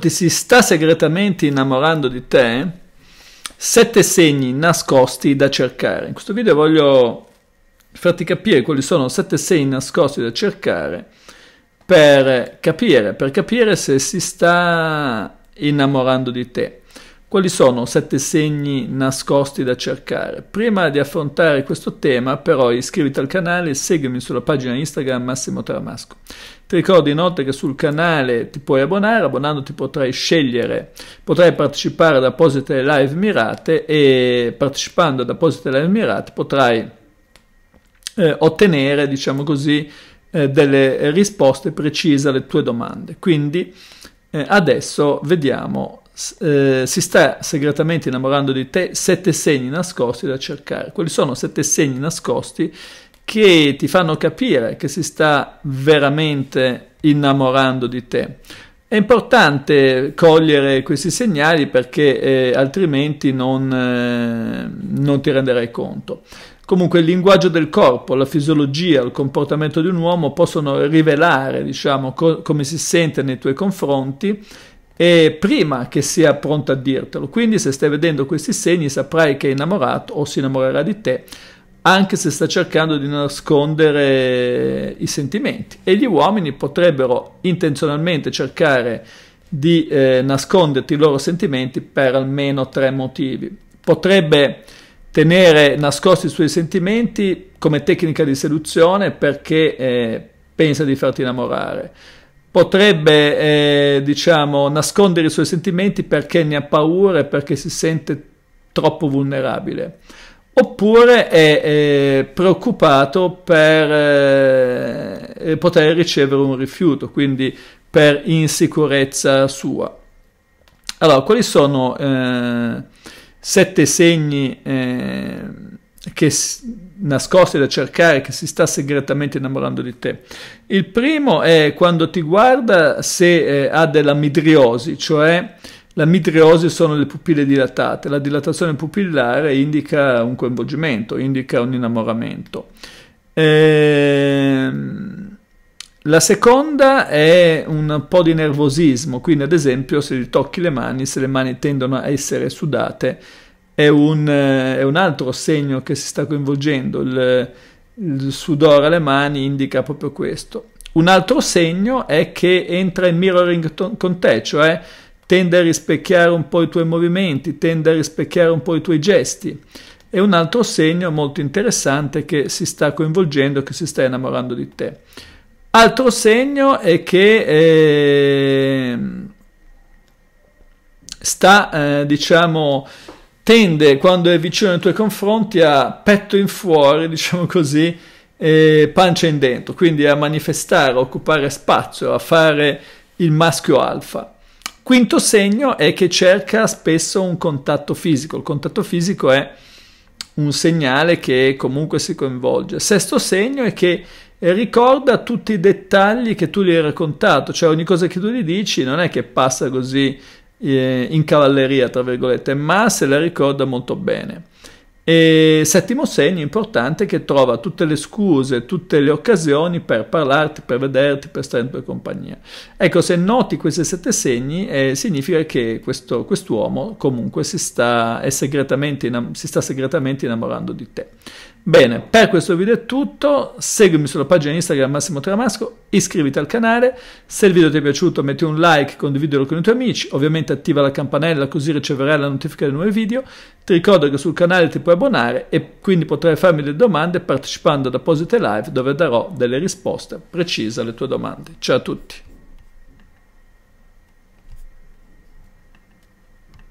ti si sta segretamente innamorando di te, sette segni nascosti da cercare. In questo video voglio farti capire quali sono sette segni nascosti da cercare per capire, per capire se si sta innamorando di te. Quali sono sette segni nascosti da cercare? Prima di affrontare questo tema, però, iscriviti al canale e seguimi sulla pagina Instagram Massimo Taramasco. Ti ricordo inoltre che sul canale ti puoi abbonare, abbonandoti potrai scegliere, potrai partecipare ad apposite live mirate e partecipando ad apposite live mirate potrai eh, ottenere, diciamo così, eh, delle risposte precise alle tue domande. Quindi eh, adesso vediamo eh, si sta segretamente innamorando di te, sette segni nascosti da cercare. Quali sono sette segni nascosti che ti fanno capire che si sta veramente innamorando di te? È importante cogliere questi segnali perché eh, altrimenti non, eh, non ti renderai conto. Comunque il linguaggio del corpo, la fisiologia, il comportamento di un uomo possono rivelare diciamo, co come si sente nei tuoi confronti eh, prima che sia pronto a dirtelo. Quindi se stai vedendo questi segni saprai che è innamorato o si innamorerà di te anche se sta cercando di nascondere i sentimenti. E gli uomini potrebbero intenzionalmente cercare di eh, nasconderti i loro sentimenti per almeno tre motivi. Potrebbe tenere nascosti i suoi sentimenti come tecnica di seduzione perché eh, pensa di farti innamorare potrebbe eh, diciamo nascondere i suoi sentimenti perché ne ha paura e perché si sente troppo vulnerabile oppure è, è eh, preoccupato per eh, poter ricevere un rifiuto quindi per insicurezza sua allora quali sono eh, sette segni eh, che nascosti da cercare, che si sta segretamente innamorando di te. Il primo è quando ti guarda se eh, ha della midriosi, cioè la midriosi sono le pupille dilatate, la dilatazione pupillare indica un coinvolgimento, indica un innamoramento. Ehm... La seconda è un po' di nervosismo, quindi ad esempio se gli tocchi le mani, se le mani tendono a essere sudate, è un, eh, è un altro segno che si sta coinvolgendo, il, il sudore alle mani indica proprio questo. Un altro segno è che entra in mirroring to- con te, cioè tende a rispecchiare un po' i tuoi movimenti, tende a rispecchiare un po' i tuoi gesti. E un altro segno molto interessante che si sta coinvolgendo, che si sta innamorando di te. Altro segno è che eh, sta, eh, diciamo, tende quando è vicino ai tuoi confronti a petto in fuori, diciamo così, e pancia in dentro, quindi a manifestare, a occupare spazio, a fare il maschio alfa. Quinto segno è che cerca spesso un contatto fisico. Il contatto fisico è un segnale che comunque si coinvolge. Sesto segno è che ricorda tutti i dettagli che tu gli hai raccontato, cioè ogni cosa che tu gli dici non è che passa così eh, in cavalleria, tra virgolette, ma se la ricorda molto bene. E settimo segno importante che trova tutte le scuse, tutte le occasioni per parlarti, per vederti, per stare in tua compagnia. Ecco, se noti questi sette segni, eh, significa che questo, quest'uomo comunque si sta, segretamente, si sta segretamente innamorando di te. Bene, per questo video è tutto, seguimi sulla pagina Instagram Massimo Tramasco, iscriviti al canale, se il video ti è piaciuto metti un like, condividilo con i tuoi amici, ovviamente attiva la campanella così riceverai la notifica dei nuovi video, ti ricordo che sul canale ti puoi abbonare e quindi potrai farmi delle domande partecipando ad apposite live dove darò delle risposte precise alle tue domande. Ciao a tutti!